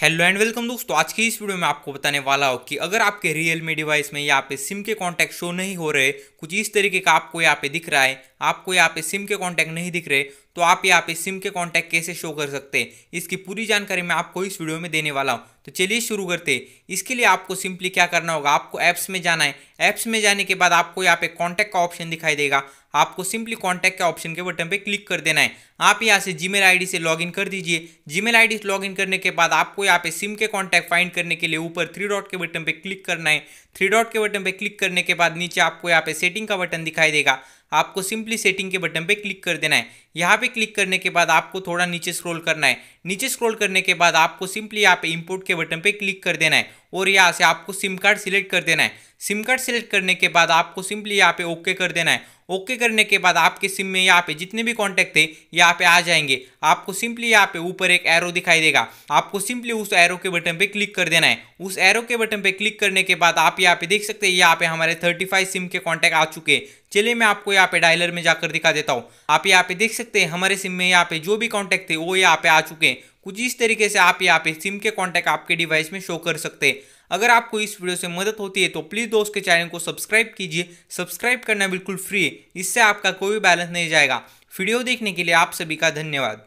hello and welcome दोस्तों आज की इस वीडियो में आपको बताने वाला हूँ कि अगर आपके रियलमी डिवाइस में यहाँ पे सिम के कॉन्टैक्ट शो नहीं हो रहे कुछ इस तरीके का आपको यहाँ पे दिख रहा है आपको यहाँ पे सिम के कॉन्टैक्ट नहीं दिख रहे तो आप यहाँ पे सिम के कॉन्टैक्ट कैसे शो कर सकते हैं इसकी पूरी जानकारी मैं आपको इस वीडियो में देने वाला हूँ तो चलिए शुरू करते इसके लिए आपको सिंपली क्या करना होगा आपको ऐप्स में जाना है ऐप्स में जाने के बाद आपको यहाँ पे कॉन्टैक्ट का ऑप्शन दिखाई देगा आपको सिंपली कॉन्टैक्ट के ऑप्शन के बटन पे क्लिक कर देना है आप यहाँ से जीमेल मेल से लॉगिन कर दीजिए जीमेल आईडी से इन करने के बाद आपको यहाँ पे सिम के कॉन्टैक्ट फाइंड करने के लिए ऊपर थ्री डॉट के बटन पर क्लिक करना है थ्री डॉट के बटन पर क्लिक करने के बाद नीचे आपको यहाँ पे सेटिंग का बटन दिखाई देगा आपको सिंपली सिंपली सेटिंग के बटन पे क्लिक कर देना है यहाँ पे क्लिक करने के बाद आपको थोड़ा नीचे स्क्रॉल करना है नीचे स्क्रॉल करने के बाद आपको सिंपली यहाँ पे इंपोर्ट के बटन पे क्लिक कर देना है और यहाँ से आपको सिम कार्ड सिलेक्ट कर देना है सिम कार्ड सेलेक्ट करने के बाद आपको सिंपली यहाँ पे ओके कर देना है ओके करने के बाद आपके सिम में यहाँ पे जितने भी कॉन्टैक्ट थे यहाँ पे आ जाएंगे आपको सिंपली यहाँ पे ऊपर एक एरो दिखाई देगा आपको सिंपली उस एरो के बटन पे क्लिक कर देना है उस एरो के बटन पे क्लिक करने के बाद आप यहाँ पे देख सकते हैं यहाँ पे हमारे 35 सिम के कॉन्टैक्ट आ चुके हैं चलिए मैं आपको यहाँ पे डायलर में जाकर दिखा देता हूँ आप यहाँ पे देख सकते हैं हमारे सिम में यहाँ पे जो भी कॉन्टैक्ट थे वो यहाँ पे आ चुके हैं कुछ इस तरीके से आप यहाँ पे सिम के कॉन्टैक्ट आपके डिवाइस में शो कर सकते हैं अगर आपको इस वीडियो से मदद होती है तो प्लीज़ दोस्त के चैनल को सब्सक्राइब कीजिए सब्सक्राइब करना बिल्कुल फ्री है इससे आपका कोई बैलेंस नहीं जाएगा वीडियो देखने के लिए आप सभी का धन्यवाद